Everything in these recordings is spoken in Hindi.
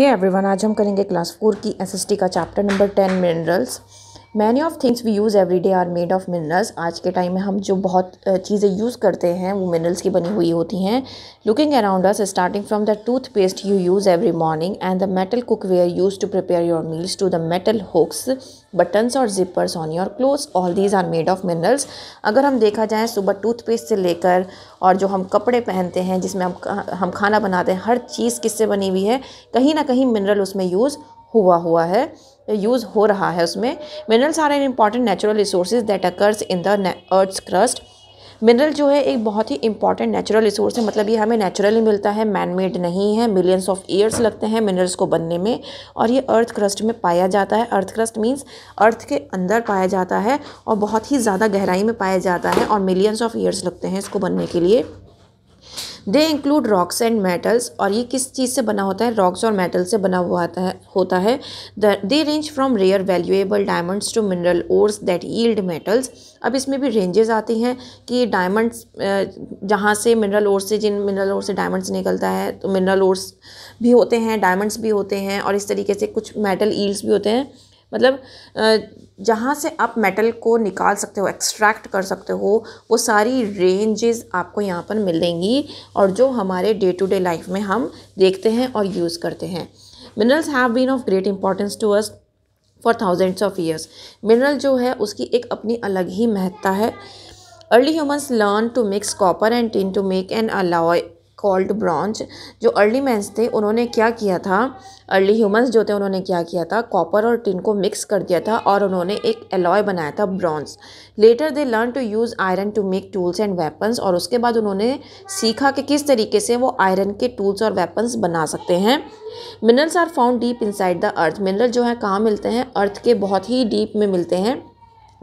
है एवरीवन आज हम करेंगे क्लास फोर की एसएसटी का chapter number ten minerals many of things we use every day are made of minerals आज के टाइम में हम जो बहुत चीज़ें यूज़ करते हैं वो मिनरल्स की बनी हुई होती हैं looking around us starting from the toothpaste you use every morning and the metal cook are use to prepare your meals to the metal hooks buttons और zippers on your clothes all these are made of minerals अगर हम देखा जाए सुबह टूथपेस्ट से लेकर और जो हम कपड़े पहनते हैं जिसमें हम हम खाना बनाते हैं हर चीज़ किससे बनी हुई है कहीं ना कहीं मिनरल उसमें यूज़ हुआ हुआ है यूज़ हो रहा है उसमें minerals are an important natural resource that occurs in the earth crust mineral जो है एक बहुत ही इंपॉर्टेंट नेचुरल रिसोर्स है मतलब ये हमें नेचुरली मिलता है मैन मेड नहीं है मिलियंस ऑफ ईयर्स लगते हैं मिनरल्स को बनने में और ये अर्थ क्रस्ट में पाया जाता है अर्थ क्रस्ट मीन्स अर्थ के अंदर पाया जाता है और बहुत ही ज़्यादा गहराई में पाया जाता है और मिलियंस ऑफ ईयर्स लगते हैं इसको बनने के लिए they include rocks and metals और ये किस चीज़ से बना होता है रॉक्स और मेटल से बना हुआ है, होता है they range from rare valuable diamonds to mineral ores that yield metals अब इसमें भी रेंजेस आती हैं कि डायमंड्स जहाँ से मिनरल ओर से जिन मिनरल ओर से डायमंड्स निकलता है तो मिनरल ओर्स भी होते हैं डायमंड्स भी होते हैं और इस तरीके से कुछ मेटल ईल्ड्स भी होते हैं मतलब जहाँ से आप मेटल को निकाल सकते हो एक्सट्रैक्ट कर सकते हो वो सारी रेंजेस आपको यहाँ पर मिलेंगी और जो हमारे डे टू डे लाइफ में हम देखते हैं और यूज़ करते हैं minerals have been of great importance to us for thousands of years mineral जो है उसकी एक अपनी अलग ही महत्ता है early humans learn to mix copper and tin to make an alloy called bronze जो अर्ली मैंस थे उन्होंने क्या किया था अर्ली ह्यूमंस जो थे उन्होंने क्या किया था कॉपर और टिन को मिक्स कर दिया था और उन्होंने एक एलॉय बनाया था bronze later they learn to use iron to make tools and weapons और उसके बाद उन्होंने सीखा कि किस तरीके से वो आयरन के टूल्स और वेपन्स बना सकते हैं minerals are found deep inside the earth mineral जो है कहाँ मिलते हैं अर्थ के बहुत ही डीप में मिलते हैं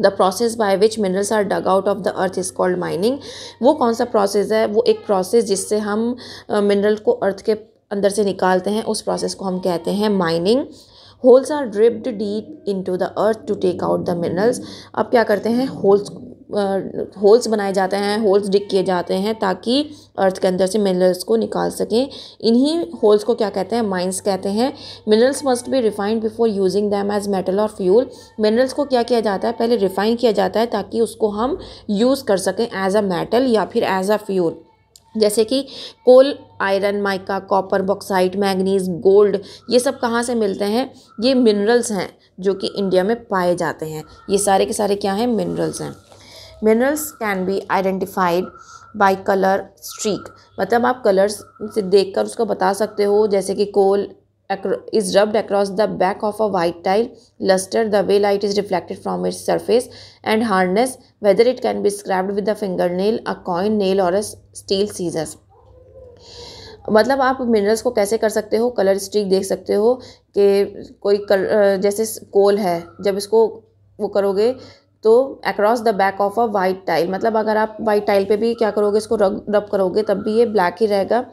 the process by which minerals are dug out of the earth is called mining वो कौन सा प्रोसेस है वो एक प्रोसेस जिससे हम मिनरल को अर्थ के अंदर से निकालते हैं उस प्रोसेस को हम कहते हैं mining holes are drilled deep into the earth to take out the minerals अब क्या करते हैं होल्स होल्स बनाए जाते हैं होल्स डिक किए जाते हैं ताकि अर्थ के अंदर से मिनरल्स को निकाल सकें इन्हीं होल्स को क्या कहते हैं माइंस कहते हैं minerals must be refined before using them as metal और फ्यूल मिनरल्स को क्या किया जाता है पहले रिफाइन किया जाता है ताकि उसको हम यूज़ कर सकें एज अ मेटल या फिर एज अ फ्यूल जैसे कि coal iron mica copper bauxite manganese gold ये सब कहाँ से मिलते हैं ये मिनरल्स हैं जो कि इंडिया में पाए जाते हैं ये सारे के सारे क्या हैं मिनरल्स हैं minerals can be identified by colour streak मतलब आप कलर्स से देख कर उसको बता सकते हो जैसे कि coal is rubbed across the back of a white tile lustre the way light is reflected from its surface and hardness whether it can be scraped with the finger nail a coin nail और अ स्टील सीजर्स मतलब आप मिनरल्स को कैसे कर सकते हो कलर स्ट्रीक देख सकते हो कि कोई कल जैसे कोल है जब इसको वो करोगे तो across the back of a white tile मतलब अगर आप वाइट टाइल पे भी क्या करोगे इसको रब रब करोगे तब भी ये ब्लैक ही रहेगा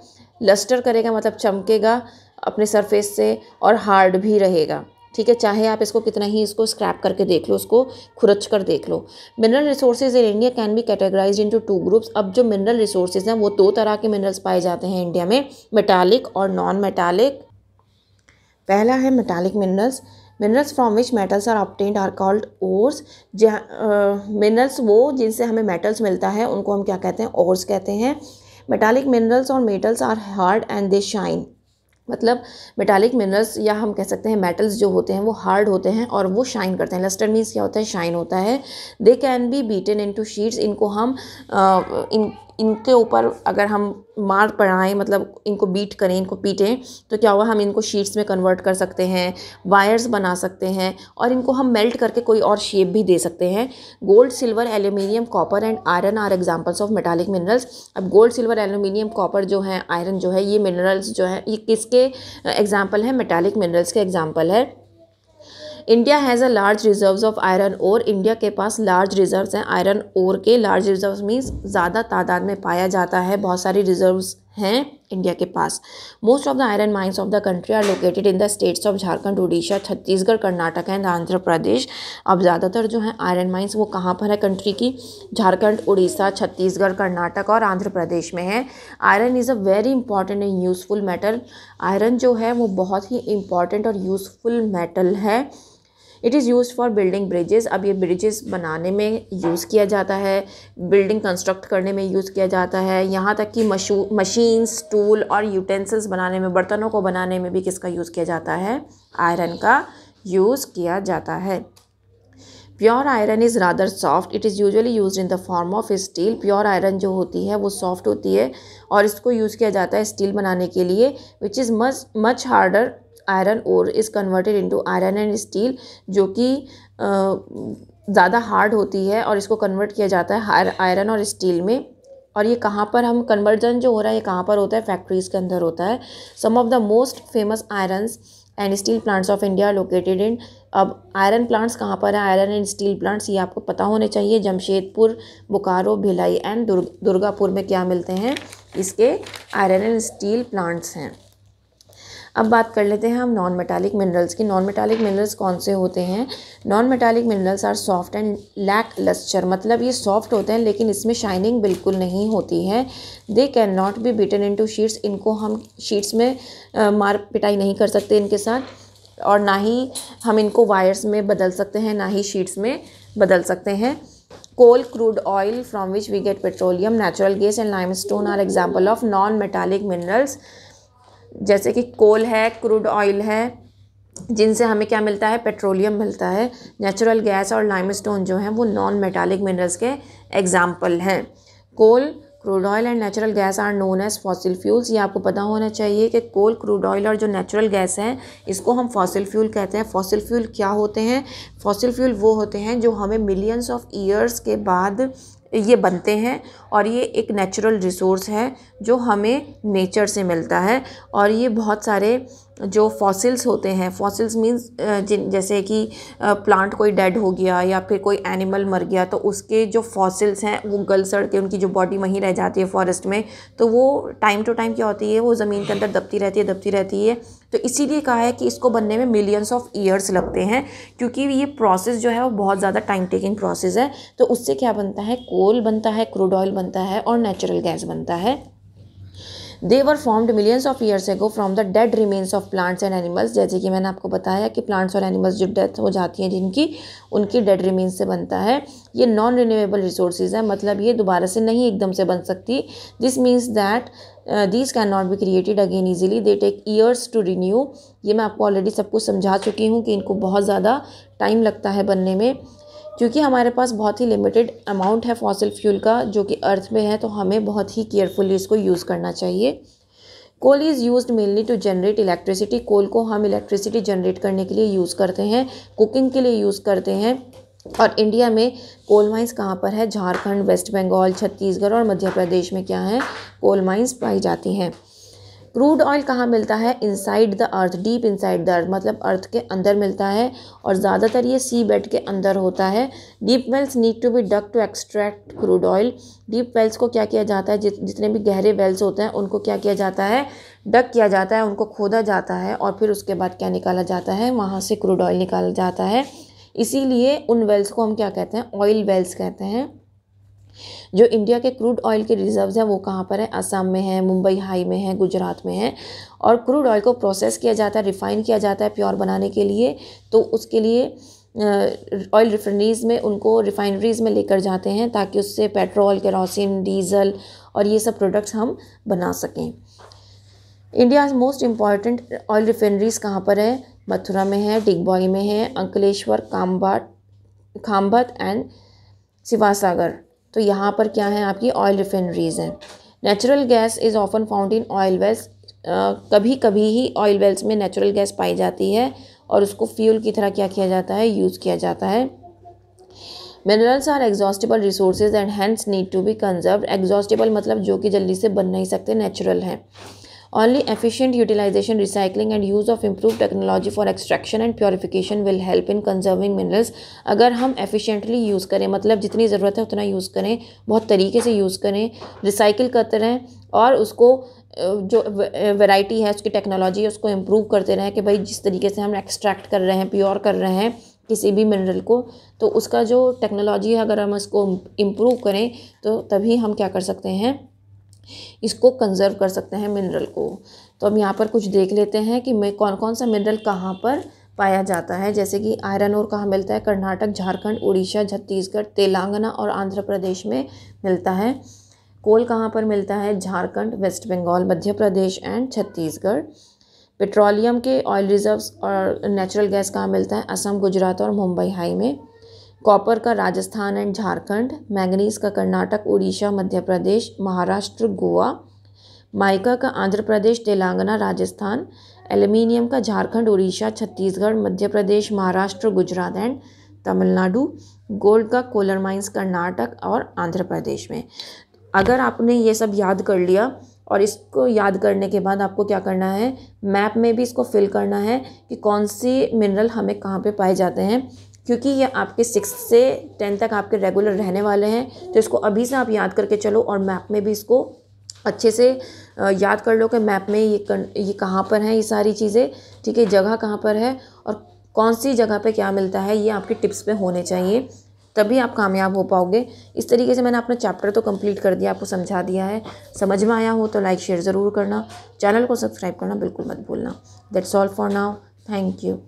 लस्टर करेगा मतलब चमकेगा अपने सरफेस से और हार्ड भी रहेगा ठीक है चाहे आप इसको कितना ही इसको स्क्रैप करके देख लो उसको खुरच कर देख लो mineral resources in India can be categorize into two groups अब जो मिनरल रिसोर्सेज हैं वो दो तरह के मिनरल्स पाए जाते हैं इंडिया में मेटालिक और नॉन मेटालिक पहला है metallic minerals minerals from which metals are obtained are called ores minerals वो जिनसे हमें मेटल्स मिलता है उनको हम क्या कहते हैं ओर्स कहते हैं मेटालिक मिनरल्स और metals are hard and they shine मतलब मेटालिक मिनरल्स या हम कह सकते हैं मेटल्स जो होते हैं वो हार्ड होते हैं और वो शाइन करते हैं लस्टर मीन्स क्या होता है शाइन होता है they can be beaten into sheets इनको हम आ, इन इनके ऊपर अगर हम मार पड़ाएँ मतलब इनको बीट करें इनको पीटें तो क्या हुआ हम इनको शीट्स में कन्वर्ट कर सकते हैं वायर्स बना सकते हैं और इनको हम मेल्ट करके कोई और शेप भी दे सकते हैं gold silver aluminium copper and iron are examples of metallic minerals अब गोल्ड सिल्वर एल्यूमिनियम कॉपर जो है आयरन जो है ये मिनरल्स जो है ये किसके एग्जाम्पल हैं मेटालिक मिनरल्स के एग्जाम्पल है India has a large reserves of iron और इंडिया के पास लार्ज रिजर्व्स हैं आयरन और के लार्ज रिजर्व्स मीन्स ज़्यादा तादाद में पाया जाता है बहुत सारी रिजर्व्स हैं इंडिया के पास most of the iron mines of the country are located in the states of Jharkhand Orissa Chhattisgarh Karnataka and Andhra Pradesh अब ज़्यादातर जो है आयरन माइंस वो कहाँ पर है कंट्री की झारखंड उड़ीसा छत्तीसगढ़ कर्नाटक और आंध्र प्रदेश में है iron is a very important and useful metal iron जो है वो बहुत ही इंपॉर्टेंट और यूज़फुल मेटल है it is use for building bridges अब ये ब्रिजेस बनाने में यूज़ किया जाता है बिल्डिंग कंस्ट्रक्ट करने में यूज़ किया जाता है यहाँ तक कि मशीन्स टूल और यूटेंसिल्स बनाने में बर्तनों को बनाने में भी किसका यूज़ किया जाता है आयरन का यूज़ किया जाता है pure iron is rather soft it is usually use in the form of steel pure iron जो होती है वो सॉफ्ट होती है और इसको यूज़ किया जाता है स्टील बनाने के लिए which is much much harder iron और is converted into iron and steel जो कि ज़्यादा हार्ड होती है और इसको कन्वर्ट किया जाता है आयरन और स्टील में और ये कहाँ पर हम कन्वर्जन जो हो रहा है ये कहाँ पर होता है फैक्ट्रीज़ के अंदर होता है some of the most famous irons and steel plants of India located in अब आयरन प्लांट्स कहाँ पर है आयरन एंड स्टील प्लांट्स ये आपको पता होने चाहिए जमशेदपुर बोकारो भिलाई एंड दुर्ग दुर्गापुर में क्या मिलते हैं इसके आयरन एंड स्टील प्लांट्स हैं अब बात कर लेते हैं हम नॉन मेटालिक मिनरल्स की नॉन मेटालिक मिनरल्स कौन से होते हैं non metallic minerals are soft and lack lustre मतलब ये सॉफ्ट होते हैं लेकिन इसमें शाइनिंग बिल्कुल नहीं होती है they can not be beaten into sheets इनको हम शीट्स में आ, मार पिटाई नहीं कर सकते इनके साथ और ना ही हम इनको वायर्स में बदल सकते हैं ना ही शीट्स में बदल सकते हैं crude oil from which we get petroleum natural gas and limestone are example of non metallic minerals जैसे कि कोल है क्रूड ऑयल है जिनसे हमें क्या मिलता है पेट्रोलियम मिलता है नेचुरल गैस और लाइमस्टोन जो हैं वो नॉन मेटालिक मिनरल्स के एग्जाम्पल हैं coal crude oil and natural gas are known as fossil fuels ये आपको पता होना चाहिए कि कोल क्रूड ऑयल और जो नेचुरल गैस हैं इसको हम फॉसिल फ्यूल कहते हैं फॉसिल फ्यूल क्या होते हैं फॉसिल फ्यूल वो होते हैं जो हमें मिलियंस ऑफ ईयर्स के बाद ये बनते हैं और ये एक नेचुरल रिसोर्स है जो हमें नेचर से मिलता है और ये बहुत सारे जो फॉसिल्स होते हैं फॉसिल्स मीन्स जिन जैसे कि प्लांट कोई डेड हो गया या फिर कोई एनिमल मर गया तो उसके जो फॉसिल्स हैं वो गल सड़ के उनकी जो बॉडी वहीं रह जाती है फॉरेस्ट में तो वो टाइम टू टाइम क्या होती है वो ज़मीन के अंदर दबती रहती है दबती रहती है तो इसीलिए कहा है कि इसको बनने में मिलियंस ऑफ ईयर्स लगते हैं क्योंकि ये प्रोसेस जो है वो बहुत ज़्यादा टाइम टेकिंग प्रोसेस है तो उससे क्या बनता है कोल बनता है क्रूड ऑयल बनता है और नेचुरल गैस बनता है they were formed millions of years ago from the dead remains of plants and animals जैसे कि मैंने आपको बताया कि प्लांट्स और एनिमल्स जो डेथ हो जाती हैं जिनकी उनकी डेड रिमेन्स से बनता है ये नॉन रिन्यूएबल रिसोर्सेज है मतलब ये दोबारा से नहीं एकदम से बन सकती this means that this can not be created again easily they take years to renew ये मैं आपको ऑलरेडी सब कुछ समझा चुकी हूँ कि इनको बहुत ज़्यादा टाइम लगता है बनने में क्योंकि हमारे पास बहुत ही लिमिटेड अमाउंट है फॉसिल फ्यूल का जो कि अर्थ में है तो हमें बहुत ही केयरफुली इसको यूज़ करना चाहिए coal is use mainly to generate electricity coal को हम इलेक्ट्रिसिटी जनरेट करने के लिए यूज़ करते हैं कुकिंग के लिए यूज़ करते हैं और इंडिया में कोल माइंस कहाँ पर है झारखंड वेस्ट बंगाल छत्तीसगढ़ और मध्य प्रदेश में क्या है कोल माइंस पाई जाती हैं क्रूड ऑयल कहाँ मिलता है inside the earth deep inside the earth मतलब अर्थ के अंदर मिलता है और ज़्यादातर ये सी बेड के अंदर होता है deep wells need to be dug to extract crude oil deep wells को क्या किया जाता है जित, जितने भी गहरे वेल्स होते हैं उनको क्या किया जाता है डक किया जाता है उनको खोदा जाता है और फिर उसके बाद क्या निकाला जाता है वहाँ से क्रूड ऑयल निकाला जाता है इसीलिए उन वेल्स को हम क्या कहते हैं ऑयल वेल्स कहते हैं जो इंडिया के क्रूड ऑयल के रिजर्व्स हैं वो कहाँ पर हैं असम में हैं मुंबई हाई में हैं गुजरात में हैं और क्रूड ऑयल को प्रोसेस किया जाता है रिफ़ाइन किया जाता है प्योर बनाने के लिए तो उसके लिए ऑयल रिफाइनरीज़ में उनको रिफाइनरीज़ में लेकर जाते हैं ताकि उससे पेट्रोल केरोसिन डीजल और ये सब प्रोडक्ट्स हम बना सकें India most important oil refineries कहाँ पर है मथुरा में है डिगबॉई में है अंकलेश्वर कामबाट खाम्बत एंड शिवासागर तो यहाँ पर क्या है आपकी ऑयल रिफाइनरीज़ हैं natural gas is often found in oil wells कभी कभी ही ऑयल वेल्स में नेचुरल गैस पाई जाती है और उसको फ्यूल की तरह क्या किया जाता है यूज़ किया जाता है minerals are exhaustible resources and hands need to be conserve exhaustible मतलब जो कि जल्दी से बन नहीं सकते नेचुरल हैं Only efficient utilization, recycling, and use of improved technology for extraction and purification will help in conserving minerals. अगर हम efficiently use करें मतलब जितनी ज़रूरत है उतना use करें बहुत तरीके से use करें recycle करते रहें और उसको जो वेराइटी है उसकी टेक्नोलॉजी है उसको इम्प्रूव करते रहें कि भाई जिस तरीके से हम एक्सट्रैक्ट कर रहे हैं प्योर कर रहे हैं किसी भी मिनरल को तो उसका जो टेक्नोलॉजी है अगर हम इसको इम्प्रूव करें तो तभी हम क्या कर सकते हैं इसको कंजर्व कर सकते हैं मिनरल को तो हम यहाँ पर कुछ देख लेते हैं कि मैं कौन कौन सा मिनरल कहाँ पर पाया जाता है जैसे कि आयरन और कहाँ मिलता है कर्नाटक झारखंड उड़ीसा छत्तीसगढ़ तेलंगाना और आंध्र प्रदेश में मिलता है कोल कहाँ पर मिलता है Jharkhand West Bengal Madhya Pradesh and Chhattisgarh petroleum के ऑयल रिजर्व्स और नेचुरल गैस कहाँ मिलता है असम गुजरात और मुंबई हाई में कॉपर का राजस्थान एंड झारखंड मैंगनीज का कर्नाटक उड़ीसा मध्य प्रदेश महाराष्ट्र गोवा माइका का आंध्र प्रदेश तेलंगाना राजस्थान एल्युमिनियम का झारखंड उड़ीसा छत्तीसगढ़ मध्य प्रदेश महाराष्ट्र गुजरात एंड तमिलनाडु गोल्ड का कोलर माइंस कर्नाटक और आंध्र प्रदेश में अगर आपने ये सब याद कर लिया और इसको याद करने के बाद आपको क्या करना है मैप में भी इसको फिल करना है कि कौन सी मिनरल हमें कहाँ पे पाए जाते हैं क्योंकि ये आपके सिक्स से टेन तक आपके रेगुलर रहने वाले हैं तो इसको अभी से आप याद करके चलो और मैप में भी इसको अच्छे से याद कर लो कि मैप में ये कर, ये कहाँ पर है ये सारी चीज़ें ठीक है जगह कहाँ पर है और कौन सी जगह पे क्या मिलता है ये आपके टिप्स पे होने चाहिए तभी आप कामयाब हो पाओगे इस तरीके से मैंने अपना चैप्टर तो कंप्लीट कर दिया आपको समझा दिया है समझ में आया हो तो लाइक शेयर ज़रूर करना चैनल को सब्सक्राइब करना बिल्कुल मत भूलना that's all for now thank you